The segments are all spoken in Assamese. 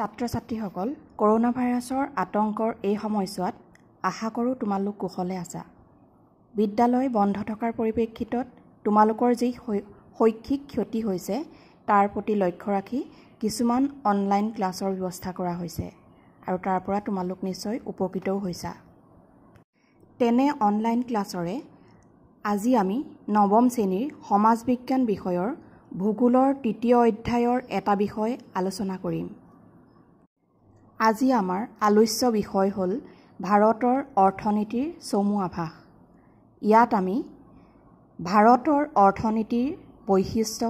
ছাত্ৰ ছাত্ৰীসকল কৰোণা ভাইৰাছৰ আতংকৰ এই সময়ছোৱাত আশা কৰোঁ তোমালোক কুশলে আছা বিদ্যালয় বন্ধ থকাৰ পৰিপ্ৰেক্ষিতত তোমালোকৰ যি শৈক্ষিক ক্ষতি হৈছে তাৰ প্ৰতি লক্ষ্য ৰাখি কিছুমান অনলাইন ক্লাছৰ ব্যৱস্থা কৰা হৈছে আৰু তাৰ পৰা তোমালোক নিশ্চয় উপকৃতও হৈছা তেনে অনলাইন ক্লাছৰে আজি আমি নৱম শ্ৰেণীৰ সমাজ বিজ্ঞান বিষয়ৰ ভূগোলৰ তৃতীয় অধ্যায়ৰ এটা বিষয় আলোচনা কৰিম আজি আমাৰ আলোচ্য বিষয় হ'ল ভাৰতৰ অৰ্থনীতিৰ চমু আভাস ইয়াত আমি ভাৰতৰ অৰ্থনীতিৰ বৈশিষ্ট্য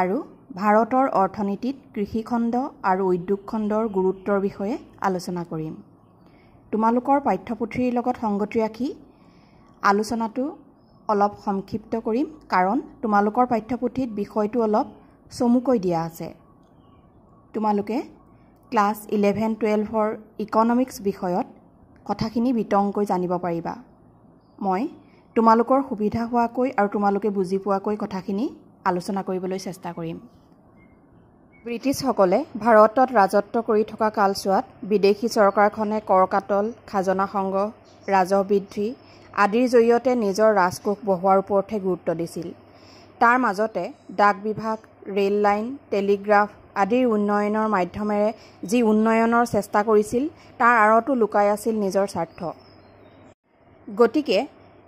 আৰু ভাৰতৰ অৰ্থনীতিত কৃষিখণ্ড আৰু উদ্যোগ খণ্ডৰ গুৰুত্বৰ বিষয়ে আলোচনা কৰিম তোমালোকৰ পাঠ্যপুথিৰ লগত সংগতি ৰাখি আলোচনাটো অলপ সংক্ষিপ্ত কৰিম কাৰণ তোমালোকৰ পাঠ্যপুথিত বিষয়টো অলপ চমুকৈ দিয়া আছে তোমালোকে ক্লাছ ইলেভেন টুৱেলভৰ ইকনমিক্স বিষয়ত কথাখিনি বিতংকৈ জানিব পাৰিবা মই তোমালোকৰ সুবিধা হোৱাকৈ আৰু তোমালোকে বুজি পোৱাকৈ কথাখিনি আলোচনা কৰিবলৈ চেষ্টা কৰিম ব্ৰিটিছসকলে ভাৰতত ৰাজত্ব কৰি থকা কালচোৱাত বিদেশী চৰকাৰখনে কৰকাতল খাজনা সংগ্ৰহ ৰাজহ বৃদ্ধি আদিৰ জৰিয়তে নিজৰ ৰাজকোষ বঢ়োৱাৰ ওপৰতহে গুৰুত্ব দিছিল তাৰ মাজতে ডাক বিভাগ ৰে'ল লাইন টেলিগ্ৰাফ আদিৰ উন্নয়নৰ মাধ্যমেৰে যি উন্নয়নৰ চেষ্টা কৰিছিল তাৰ আঁৰতো লুকাই আছিল নিজৰ স্বাৰ্থ গতিকে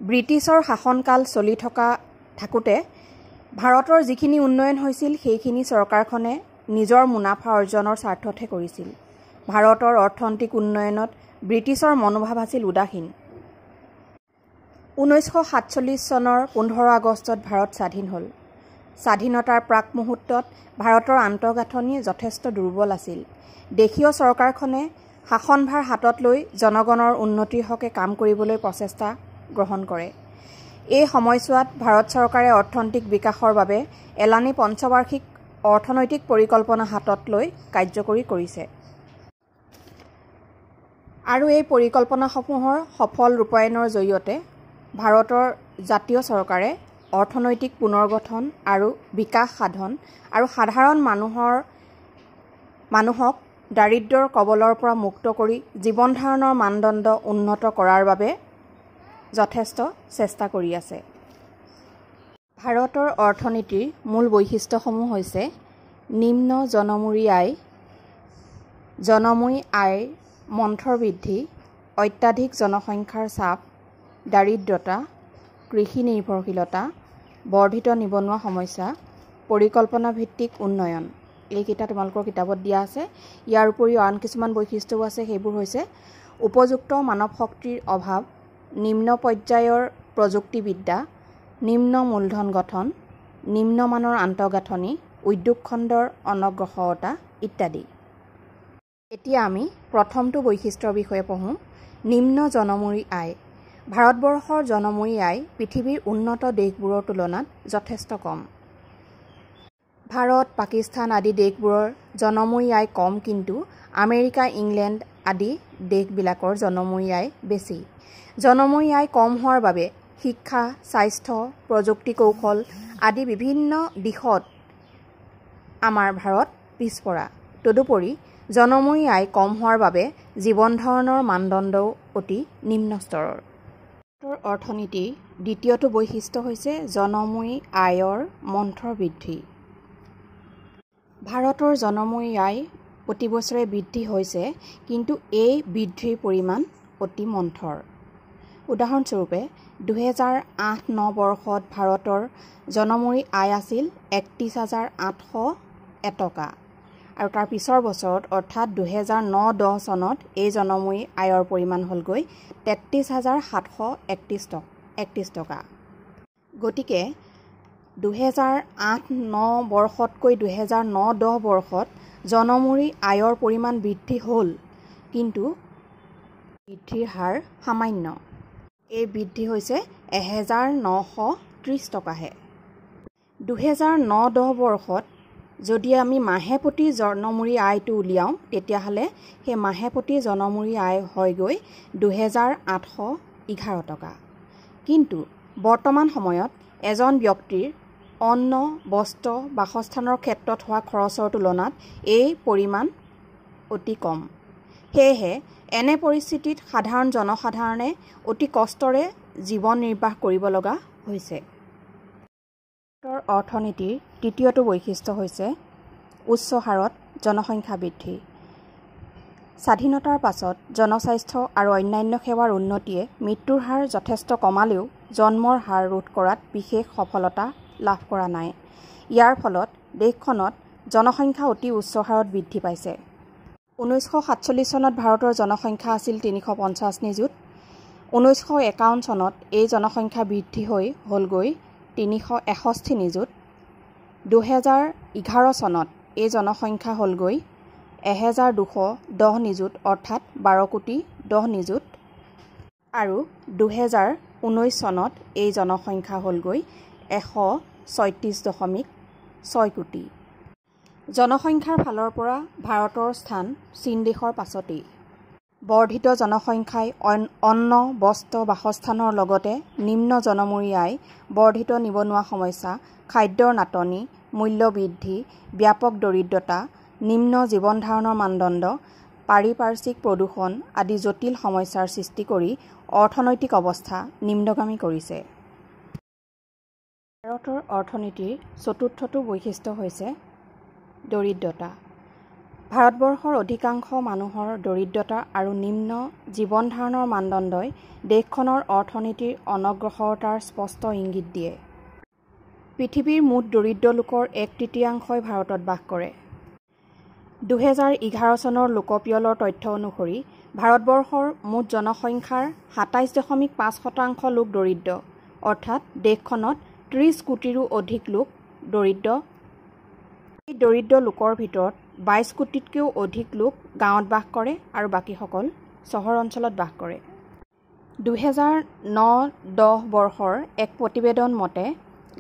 ব্ৰিটিছৰ শাসনকাল চলি থকা থাকোঁতে ভাৰতৰ যিখিনি উন্নয়ন হৈছিল সেইখিনি চৰকাৰখনে নিজৰ মুনাফা অৰ্জনৰ স্বাৰ্থতহে কৰিছিল ভাৰতৰ অৰ্থনৈতিক উন্নয়নত ব্ৰিটিছৰ মনোভাৱ আছিল উদাসীন ঊনৈছশ সাতচল্লিছ চনৰ পোন্ধৰ আগষ্টত ভাৰত স্বাধীন হ'ল স্বাধীনতাৰ প্ৰাক মুহূৰ্তত ভাৰতৰ আন্তঃগাঁথনি যথেষ্ট দুৰ্বল আছিল দেশীয় চৰকাৰখনে শাসনভাৰ হাতত লৈ জনগণৰ উন্নতিৰ হকে কাম কৰিবলৈ প্ৰচেষ্টা গ্ৰহণ কৰে এই সময়ছোৱাত ভাৰত চৰকাৰে অৰ্থনৈতিক বিকাশৰ বাবে এলানি পঞ্চবাৰ্ষিক অৰ্থনৈতিক পৰিকল্পনা হাতত লৈ কাৰ্যকৰী কৰিছে আৰু এই পৰিকল্পনাসমূহৰ সফল ৰূপায়ণৰ জৰিয়তে ভাৰতৰ জাতীয় চৰকাৰে অৰ্থনৈতিক পুনৰ্গঠন আৰু বিকাশ সাধন আৰু সাধাৰণ মানুহৰ মানুহক দাৰিদ্ৰ্যৰ কবলৰ পৰা মুক্ত কৰি জীৱন ধাৰণৰ মানদণ্ড উন্নত কৰাৰ বাবে যথেষ্ট চেষ্টা কৰি আছে ভাৰতৰ অৰ্থনীতিৰ মূল বৈশিষ্ট্যসমূহ হৈছে নিম্ন জনমূৰি আয় জনমূৰি আয় মন্থৰ বৃদ্ধি অত্যাধিক জনসংখ্যাৰ চাপ দাৰিদ্ৰতা কৃষি নিৰ্ভৰশীলতা বৰ্ধিত নিবনুৱা সমস্যা পৰিকল্পনা ভিত্তিক উন্নয়ন এইকেইটা তোমালোকৰ কিতাপত দিয়া আছে ইয়াৰ উপৰিও আন কিছুমান বৈশিষ্ট্যও আছে সেইবোৰ হৈছে উপযুক্ত মানৱ শক্তিৰ অভাৱ নিম্ন পৰ্যায়ৰ প্ৰযুক্তিবিদ্যা নিম্ন মূলধন গঠন নিম্নমানৰ আন্তঃগাঁথনি উদ্যোগ খণ্ডৰ অনগ্ৰসৰতা ইত্যাদি এতিয়া আমি প্ৰথমটো বৈশিষ্ট্যৰ বিষয়ে পঢ়োঁ নিম্ন জনমূৰি আয় ভাৰতবৰ্ষৰ জনমৰিয়াই পৃথিৱীৰ উন্নত দেশবোৰৰ তুলনাত যথেষ্ট কম ভাৰত পাকিস্তান আদি দেশবোৰৰ জনমৰিয়াই কম কিন্তু আমেৰিকা ইংলেণ্ড আদি দেশবিলাকৰ জনমৰিয়াই বেছি জনমৰিয়াই কম হোৱাৰ বাবে শিক্ষা স্বাস্থ্য প্ৰযুক্তি কৌশল আদি বিভিন্ন দিশত আমাৰ ভাৰত পিছপৰা তদুপৰি জনমৰিয়াই কম হোৱাৰ বাবে জীৱন ধৰণৰ মানদণ্ডও অতি নিম্নস্তৰৰ ৰাষ্ট্ৰৰ অৰ্থনীতিৰ দ্বিতীয়টো বৈশিষ্ট্য হৈছে জনমূৰী আয়ৰ মন্থৰ বৃদ্ধি ভাৰতৰ জনমূৰী আয় প্ৰতি বছৰে বৃদ্ধি হৈছে কিন্তু এই বৃদ্ধিৰ পৰিমাণ অতি মন্থৰ উদাহৰণস্বৰূপে দুহেজাৰ আঠ ন বৰ্ষত ভাৰতৰ জনমূৰী আয় আছিল একত্ৰিছ হাজাৰ আঠশ এটকা আৰু তাৰ পিছৰ বছৰত অৰ্থাৎ দুহেজাৰ ন দহ চনত এই জনমুৰি আয়ৰ পৰিমাণ হ'লগৈ তেত্ৰিছ হাজাৰ সাতশ একত্ৰিছ টকা একত্ৰিছ টকা গতিকে দুহেজাৰ আঠ ন বৰ্ষতকৈ দুহেজাৰ ন দহ বৰ্ষত জনমূৰী আয়ৰ পৰিমাণ বৃদ্ধি হ'ল কিন্তু বৃদ্ধিৰ হাৰ সামান্য এই বৃদ্ধি হৈছে এহেজাৰ নশ ত্ৰিছ টকাহে দুহেজাৰ ন দহ বৰ্ষত যদি আমি মাহে প্ৰতি জনমূৰি আয়টো উলিয়াওঁ তেতিয়াহ'লে সেই মাহে প্ৰতি জনমূৰি আয় হয়গৈ দুহেজাৰ আঠশ এঘাৰ টকা কিন্তু বৰ্তমান সময়ত এজন ব্যক্তিৰ অন্ন বস্ত্ৰ বাসস্থানৰ ক্ষেত্ৰত হোৱা খৰচৰ তুলনাত এই পৰিমাণ অতি কম সেয়েহে এনে পৰিস্থিতিত সাধাৰণ জনসাধাৰণে অতি কষ্টৰে জীৱন নিৰ্বাহ কৰিব লগা হৈছে অৰ্থনীতিৰ তৃতীয়টো বৈশিষ্ট্য হৈছে উচ্চ হাৰত জনসংখ্যা বৃদ্ধি স্বাধীনতাৰ পাছত জনস্বাস্থ্য আৰু অন্যান্য সেৱাৰ উন্নতিয়ে মৃত্যুৰ হাৰ যথেষ্ট কমালেও জন্মৰ হাৰ ৰোধ কৰাত বিশেষ সফলতা লাভ কৰা নাই ইয়াৰ ফলত দেশখনত জনসংখ্যা অতি উচ্চ হাৰত বৃদ্ধি পাইছে ঊনৈছশ সাতচল্লিছ চনত ভাৰতৰ জনসংখ্যা আছিল তিনিশ পঞ্চাছ নিযুত ঊনৈছশ একাৱন্ন চনত এই জনসংখ্যা বৃদ্ধি হৈ হ'লগৈ তিনিশ এষষ্ঠি নিযুত দুহেজাৰ এঘাৰ চনত এই জনসংখ্যা হ'লগৈ এহেজাৰ দুশ দহ নিযুত অৰ্থাৎ বাৰ কোটি দহ নিযুত আৰু দুহেজাৰ ঊনৈছ চনত এই জনসংখ্যা হ'লগৈ এশ ছয়ত্ৰিছ দশমিক ছয় কোটি জনসংখ্যাৰ ফালৰ পৰা ভাৰতৰ স্থান চীন দেশৰ পাছতেই বৰ্ধিত জনসংখ্যাই অন্ন বস্ত্ৰ বাসস্থানৰ লগতে নিম্ন জনমূৰীয়াই বৰ্ধিত নিবনুৱা সমস্যা খাদ্যৰ নাটনি মূল্যবৃদ্ধি ব্যাপক দৰিদ্ৰতা নিম্ন জীৱন ধাৰণৰ মানদণ্ড পাৰিপাৰ্শ্বিক প্ৰদূষণ আদি জটিল সমস্যাৰ সৃষ্টি কৰি অৰ্থনৈতিক অৱস্থা নিম্নগামী কৰিছে ভাৰতৰ অৰ্থনীতিৰ চতুৰ্থটো বৈশিষ্ট্য হৈছে দৰিদ্ৰতা ভাৰতবৰ্ষৰ অধিকাংশ মানুহৰ দৰিদ্ৰতা আৰু নিম্ন জীৱন ধাৰণৰ মানদণ্ডই দেশখনৰ অৰ্থনীতিৰ অনগ্ৰসৰতাৰ স্পষ্ট ইংগিত দিয়ে পৃথিৱীৰ মুঠ দৰিদ্ৰ লোকৰ এক তৃতীয়াংশই ভাৰতত বাস কৰে দুহেজাৰ এঘাৰ চনৰ লোকপিয়লৰ তথ্য অনুসৰি ভাৰতবৰ্ষৰ মুঠ জনসংখ্যাৰ সাতাইছ দশমিক পাঁচ শতাংশ লোক দৰিদ্ৰ অৰ্থাৎ দেশখনত ত্ৰিছ কোটিৰো অধিক লোক দৰিদ্ৰ এই দৰিদ্ৰ লোকৰ ভিতৰত বাইছ কোটিতকৈও অধিক লোক গাঁৱত বাস কৰে আৰু বাকীসকল চহৰ অঞ্চলত বাস কৰে দুহেজাৰ ন দহ বৰ্ষৰ এক প্ৰতিবেদন মতে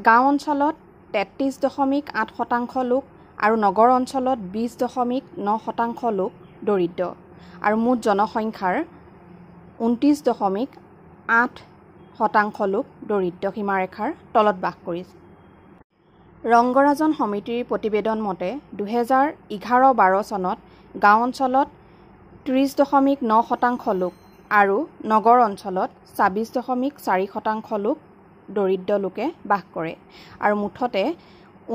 গাঁও অঞ্চলত তেত্ৰিছ দশমিক আঠ শতাংশ লোক আৰু নগৰ অঞ্চলত বিছ দশমিক ন শতাংশ লোক দৰিদ্ৰ আৰু মুঠ জনসংখ্যাৰ ঊনত্ৰিছ দশমিক আঠ শতাংশ লোক দৰিদ্ৰ সীমাৰেখাৰ তলত বাস কৰিছে ৰংগৰাজন সমিতিৰ প্ৰতিবেদন মতে দুহেজাৰ এঘাৰ বাৰ চনত গাঁও অঞ্চলত ত্ৰিছ দশমিক ন শতাংশ লোক আৰু নগৰ অঞ্চলত ছাব্বিছ দশমিক চাৰি শতাংশ লোক দৰিদ্ৰ লোকে বাস কৰে আৰু মুঠতে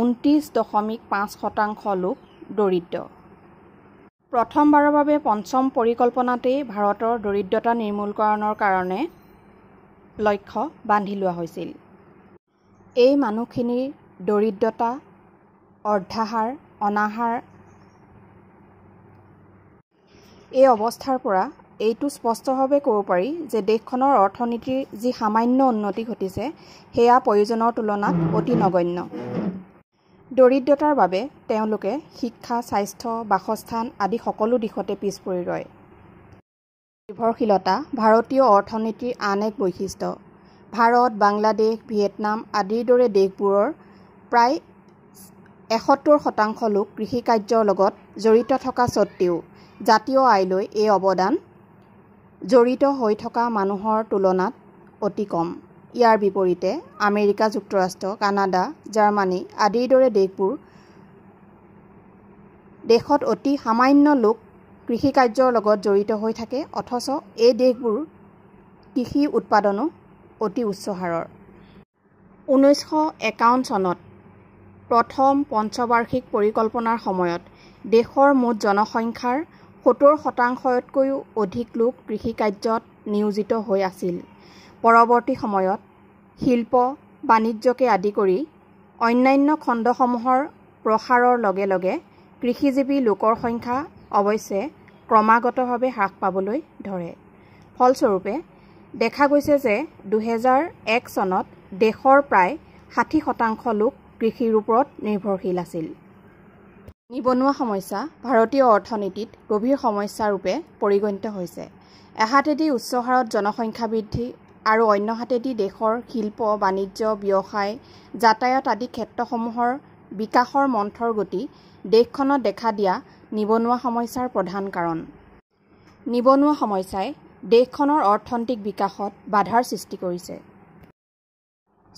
ঊনত্ৰিছ দশমিক পাঁচ শতাংশ লোক দৰিদ্ৰ প্ৰথমবাৰৰ বাবে পঞ্চম পৰিকল্পনাতেই ভাৰতৰ দৰিদ্ৰতা নিৰ্মূলকৰণৰ কাৰণে লক্ষ্য বান্ধি লোৱা হৈছিল এই মানুহখিনিৰ দৰিদ্ৰতা অৰ্ধাহাৰ অনাহাৰ এই অৱস্থাৰ পৰা এইটো স্পষ্টভাৱে ক'ব পাৰি যে দেশখনৰ অৰ্থনীতিৰ যি সামান্য উন্নতি ঘটিছে সেয়া প্ৰয়োজনৰ তুলনাত অতি নগণ্য দৰিদ্ৰতাৰ বাবে তেওঁলোকে শিক্ষা স্বাস্থ্য বাসস্থান আদি সকলো দিশতে পিছ পৰি ৰয় নিৰ্ভৰশীলতা ভাৰতীয় অৰ্থনীতিৰ আন এক বৈশিষ্ট্য ভাৰত বাংলাদেশ ভিয়েটনাম আদিৰ দৰে দেশবোৰৰ প্ৰায় এসত্তৰ শতাংশ লোক কৃষি কাৰ্যৰ লগত জড়িত থকা স্বত্তেও জাতীয় আয়লৈ এই অৱদান জড়িত হৈ থকা মানুহৰ তুলনাত অতি কম ইয়াৰ বিপৰীতে আমেৰিকা যুক্তৰাষ্ট্ৰ কানাডা জাৰ্মানী আদিৰ দৰে দেশবোৰ দেশত অতি সামান্য লোক কৃষিকাৰ্যৰ লগত জড়িত হৈ থাকে অথচ এই দেশবোৰ কৃষি উৎপাদনো অতি উচ্চ হাৰৰ ঊনৈছশ একাৱন্ন চনত প্ৰথম পঞ্চবাৰ্ষিক পৰিকল্পনাৰ সময়ত দেশৰ মুঠ জনসংখ্যাৰ সত্তৰ শতাংশতকৈও অধিক লোক কৃষি কাৰ্যত নিয়োজিত হৈ আছিল পৰৱৰ্তী সময়ত শিল্প বাণিজ্যকে আদি কৰি অন্যান্য খণ্ডসমূহৰ প্ৰসাৰৰ লগে লগে কৃষিজীৱী লোকৰ সংখ্যা অৱশ্যে ক্ৰমাগতভাৱে হ্ৰাস পাবলৈ ধৰে ফলস্বৰূপে দেখা গৈছে যে দুহেজাৰ এক চনত দেশৰ প্ৰায় ষাঠি শতাংশ লোক কৃষিৰ ওপৰত নিৰ্ভৰশীল আছিল নিবনুৱা সমস্যা ভাৰতীয় অৰ্থনীতিত গভীৰ সমস্যাৰূপে পৰিগণিত হৈছে এহাতেদি উচ্চ হাৰত জনসংখ্যা বৃদ্ধি আৰু অন্যহাতেদি দেশৰ শিল্প বাণিজ্য ব্যৱসায় যাতায়ত আদি ক্ষেত্ৰসমূহৰ বিকাশৰ মন্থৰ গতি দেশখনত দেখা দিয়া নিবনুৱা সমস্যাৰ প্ৰধান কাৰণ নিবনুৱা সমস্যাই দেশখনৰ অৰ্থনৈতিক বিকাশত বাধাৰ সৃষ্টি কৰিছে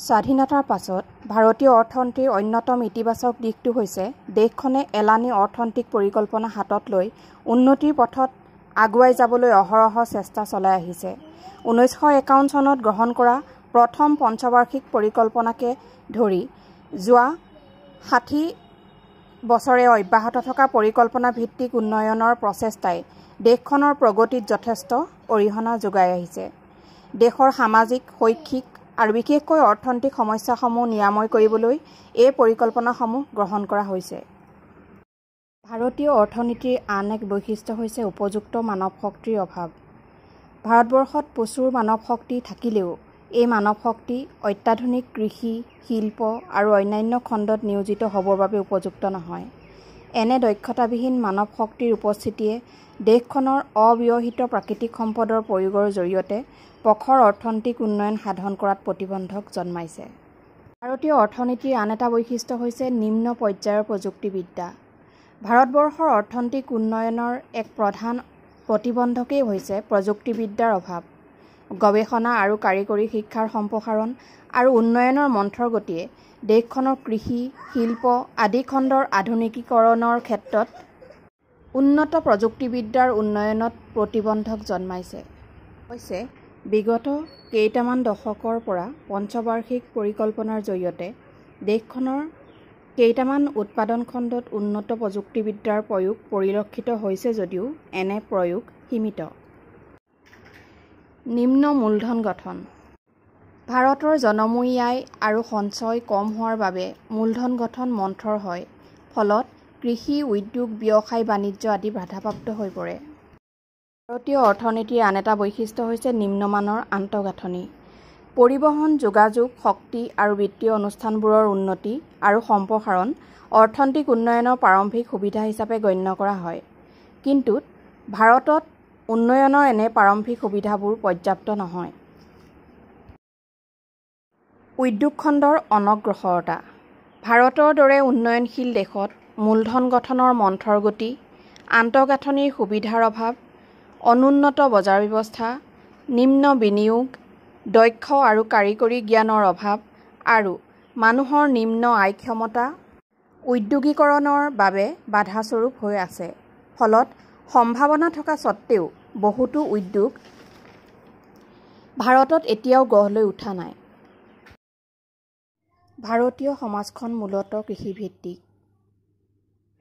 স্বাধীনতাৰ পাছত ভাৰতীয় অৰ্থনীতিৰ অন্যতম ইতিবাচক দিশটো হৈছে দেশখনে এলানি অৰ্থনৈতিক পৰিকল্পনা হাতত লৈ উন্নতিৰ পথত আগুৱাই যাবলৈ অহৰহ চেষ্টা চলাই আহিছে ঊনৈছশ একাৱন্ন চনত গ্ৰহণ কৰা প্ৰথম পঞ্চবাৰ্ষিক পৰিকল্পনাকে ধৰি যোৱা ষাঠি বছৰে অব্যাহত থকা পৰিকল্পনাভিত্তিক উন্নয়নৰ প্ৰচেষ্টাই দেশখনৰ প্ৰগতিত যথেষ্ট অৰিহণা যোগাই আহিছে দেশৰ সামাজিক শৈক্ষিক আৰু বিশেষকৈ অৰ্থনৈতিক সমস্যাসমূহ নিৰাময় কৰিবলৈ এই পৰিকল্পনাসমূহ গ্ৰহণ কৰা হৈছে ভাৰতীয় অৰ্থনীতিৰ আন এক বৈশিষ্ট্য হৈছে উপযুক্ত মানৱ শক্তিৰ অভাৱ ভাৰতবৰ্ষত প্ৰচুৰ মানৱ শক্তি থাকিলেও এই মানৱ শক্তি অত্যাধুনিক কৃষি শিল্প আৰু অন্যান্য খণ্ডত নিয়োজিত হ'বৰ বাবে উপযুক্ত নহয় এনে দক্ষতাবিহীন মানৱ শক্তিৰ উপস্থিতিয়ে দেশখনৰ অবিৰহিত প্ৰাকৃতিক সম্পদৰ প্ৰয়োগৰ জৰিয়তে পখৰ অৰ্থনৈতিক উন্নয়ন সাধন কৰাত প্ৰতিবন্ধক জন্মাইছে ভাৰতীয় অৰ্থনীতিৰ আন এটা বৈশিষ্ট্য হৈছে নিম্ন পৰ্যায়ৰ প্ৰযুক্তিবিদ্যা ভাৰতবৰ্ষৰ অৰ্থনৈতিক উন্নয়নৰ এক প্ৰধান প্ৰতিবন্ধকেই হৈছে প্ৰযুক্তিবিদ্যাৰ অভাৱ গৱেষণা আৰু কাৰিকৰী শিক্ষাৰ সম্প্ৰসাৰণ আৰু উন্নয়নৰ মন্থৰ গতিয়ে দেশখনৰ কৃষি শিল্প আদি খণ্ডৰ আধুনিকীকৰণৰ ক্ষেত্ৰত উন্নত প্ৰযুক্তিবিদ্যাৰ উন্নয়নত প্ৰতিবন্ধক জন্মাইছে অৱশ্যে বিগত কেইটামান দশকৰ পৰা পঞ্চবাৰ্ষিক পৰিকল্পনাৰ জৰিয়তে দেশখনৰ কেইটামান উৎপাদন খণ্ডত উন্নত প্ৰযুক্তিবিদ্যাৰ প্ৰয়োগ পৰিলক্ষিত হৈছে যদিও এনে প্ৰয়োগ সীমিত নিম্ন মূলধন গঠন ভাৰতৰ জনমূৰি আয় আৰু সঞ্চয় কম হোৱাৰ বাবে মূলধন গঠন মন্থৰ হয় ফলত কৃষি উদ্যোগ ব্যৱসায় বাণিজ্য আদি বাধাপ্ৰাপ্ত হৈ পৰে ভাৰতীয় অৰ্থনীতিৰ আন এটা বৈশিষ্ট্য হৈছে নিম্নমানৰ আন্তঃগাঁথনি পৰিবহণ যোগাযোগ শক্তি আৰু বিত্তীয় অনুষ্ঠানবোৰৰ উন্নতি আৰু সম্প্ৰসাৰণ অৰ্থনৈতিক উন্নয়নৰ প্ৰাৰম্ভিক সুবিধা হিচাপে গণ্য কৰা হয় কিন্তু ভাৰতত উন্নয়নৰ এনে প্ৰাৰম্ভিক সুবিধাবোৰ পৰ্যাপ্ত নহয় উদ্যোগ খণ্ডৰ অনগ্ৰসৰতা ভাৰতৰ দৰে উন্নয়নশীল দেশত মূলধন গঠনৰ মন্থৰ গতি আন্তঃগাঁথনিৰ সুবিধাৰ অভাৱ অনুন্নত বজাৰ ব্যৱস্থা নিম্ন বিনিয়োগ দক্ষ আৰু কাৰিকৰী জ্ঞানৰ অভাৱ আৰু মানুহৰ নিম্ন আয় ক্ষমতা উদ্যোগীকৰণৰ বাবে বাধাস্বৰূপ হৈ আছে ফলত সম্ভাৱনা থকা স্বত্তেও বহুতো উদ্যোগ ভাৰতত এতিয়াও গঢ় লৈ উঠা নাই ভাৰতীয় সমাজখন মূলতঃ কৃষিভিত্তিক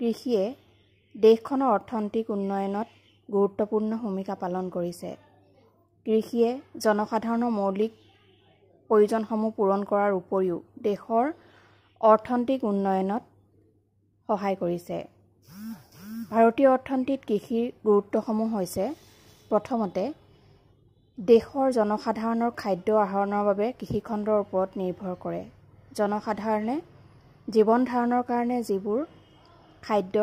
কৃষিয়ে দেশখনৰ অৰ্থনৈতিক উন্নয়নত গুৰুত্বপূৰ্ণ ভূমিকা পালন কৰিছে কৃষিয়ে জনসাধাৰণৰ মৌলিক প্ৰয়োজনসমূহ পূৰণ কৰাৰ উপৰিও দেশৰ অৰ্থনৈতিক উন্নয়নত সহায় কৰিছে ভাৰতীয় অৰ্থনীতিত কৃষিৰ গুৰুত্বসমূহ হৈছে প্ৰথমতে দেশৰ জনসাধাৰণৰ খাদ্য আহৰণৰ বাবে কৃষিখণ্ডৰ ওপৰত নিৰ্ভৰ কৰে জনসাধাৰণে জীৱন ধাৰণৰ কাৰণে যিবোৰ খাদ্য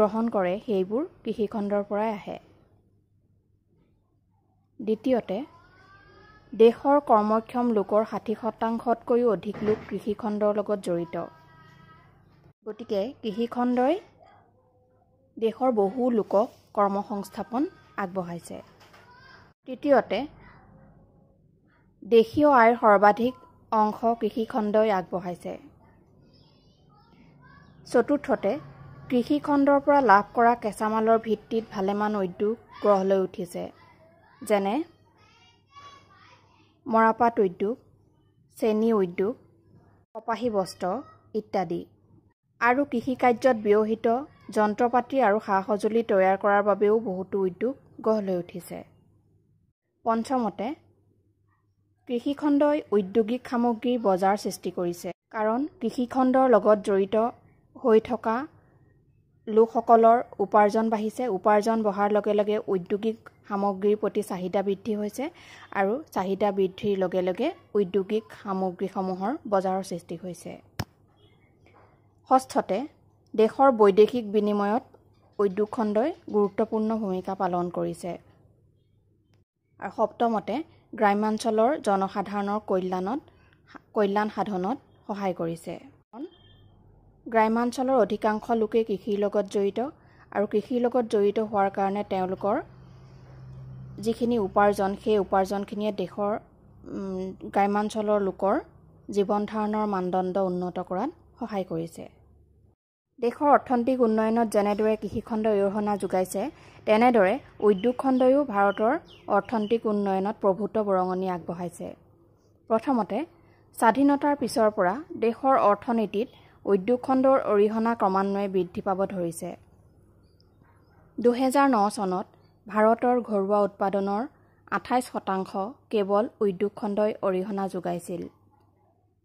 গ্ৰহণ কৰে সেইবোৰ কৃষিখণ্ডৰ পৰাই আহে দ্বিতীয়তে দেশৰ কৰ্মক্ষম লোকৰ ষাঠি শতাংশতকৈও অধিক লোক কৃষিখণ্ডৰ লগত জড়িত গতিকে কৃষিখণ্ডই দেশৰ বহু লোকক কৰ্ম সংস্থাপন আগবঢ়াইছে তৃতীয়তে দেশীয় আয়ৰ সৰ্বাধিক অংশ কৃষিখণ্ডই আগবঢ়াইছে চতুৰ্থতে কৃষিখণ্ডৰ পৰা লাভ কৰা কেঁচামালৰ ভিত্তিত ভালেমান উদ্যোগ গঢ় লৈ উঠিছে যেনে মৰাপাট উদ্যোগ চেনী উদ্যোগ কপাহী বস্ত্ৰ ইত্যাদি আৰু কৃষিকাৰ্যত ব্যৱহৃত যন্ত্ৰ পাতি আৰু সা সঁজুলি তৈয়াৰ কৰাৰ বাবেও বহুতো উদ্যোগ গঢ় লৈ উঠিছে পঞ্চমতে কৃষিখণ্ডই উদ্যোগিক সামগ্ৰীৰ বজাৰ সৃষ্টি কৰিছে কাৰণ কৃষিখণ্ডৰ লগত জড়িত হৈ থকা লোকসকলৰ উপাৰ্জন বাঢ়িছে উপাৰ্জন বঢ়াৰ লগে লগে উদ্যোগিক সামগ্ৰীৰ প্ৰতি চাহিদা বৃদ্ধি হৈছে আৰু চাহিদা বৃদ্ধিৰ লগে লগে উদ্যোগিক সামগ্ৰীসমূহৰ বজাৰৰ সৃষ্টি হৈছে ষষ্ঠতে দেশৰ বৈদেশিক বিনিময়ত উদ্যোগ খণ্ডই গুৰুত্বপূৰ্ণ ভূমিকা পালন কৰিছে আৰু সপ্তমতে গ্ৰাম্যাঞ্চলৰ জনসাধাৰণৰ কল্যাণত কল্যাণ সাধনত সহায় কৰিছে গ্ৰাম্যাঞ্চলৰ অধিকাংশ লোকে কৃষিৰ লগত জড়িত আৰু কৃষিৰ লগত জড়িত হোৱাৰ কাৰণে তেওঁলোকৰ যিখিনি উপাৰ্জন সেই উপাৰ্জনখিনিয়ে দেশৰ গ্ৰাম্যাঞ্চলৰ লোকৰ জীৱন ধাৰণৰ মানদণ্ড উন্নত কৰাত সহায় কৰিছে দেশৰ অৰ্থনৈতিক উন্নয়নত যেনেদৰে কৃষিখণ্ডই অৰিহণা যোগাইছে তেনেদৰে উদ্যোগ খণ্ডইও ভাৰতৰ অৰ্থনৈতিক উন্নয়নত প্ৰভূত বৰঙণি আগবঢ়াইছে প্ৰথমতে স্বাধীনতাৰ পিছৰ পৰা দেশৰ অৰ্থনীতিত উদ্যোগ খণ্ডৰ অৰিহণা ক্ৰমান্বয়ে বৃদ্ধি পাব ধৰিছে দুহেজাৰ ন চনত ভাৰতৰ ঘৰুৱা উৎপাদনৰ আঠাইছ শতাংশ কেৱল উদ্যোগ খণ্ডই অৰিহণা যোগাইছিল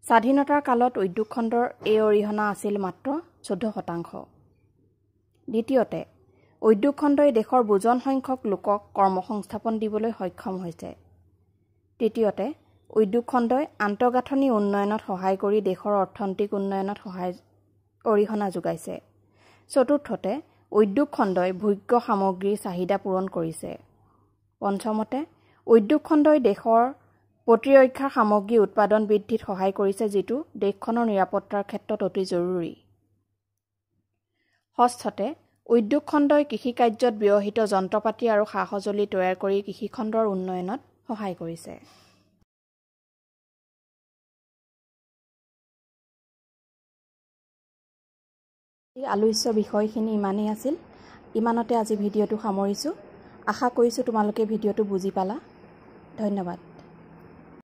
স্বাধীনতাৰ কালত উদ্যোগ খণ্ডৰ এই অৰিহণা আছিল মাত্ৰ চৈধ্য শতাংশ দ্বিতীয়তে উদ্যোগ খণ্ডই দেশৰ বুজন সংখ্যক লোকক কৰ্ম সংস্থাপন দিবলৈ সক্ষম হৈছে তৃতীয়তে উদ্যোগ খণ্ডই আন্তঃগাঁথনি উন্নয়নত সহায় কৰি দেশৰ অৰ্থনৈতিক উন্নয়নত সহায় অৰিহণা যোগাইছে চতুৰ্থতে উদ্যোগ খণ্ডই ভোগ্য সামগ্ৰীৰ চাহিদা পূৰণ কৰিছে পঞ্চমতে উদ্যোগ খণ্ডই দেশৰ প্ৰতিৰক্ষা সামগ্ৰী উৎপাদন বৃদ্ধিত সহায় কৰিছে যিটো দেশখনৰ নিৰাপত্তাৰ ক্ষেত্ৰত অতি জৰুৰী ষষ্ঠতে উদ্যোগ খণ্ডই কৃষি কাৰ্যত ব্যৱহৃত যন্ত্ৰপাতি আৰু সা সঁজুলি তৈয়াৰ কৰি কৃষি খণ্ডৰ উন্নয়নত সহায় কৰিছে আলোচ্য বিষয়খিনি ইমানেই আছিল ইমানতে আজি ভিডিঅ'টো সামৰিছোঁ আশা কৰিছোঁ তোমালোকে ভিডিঅ'টো বুজি পালা ধন্যবাদ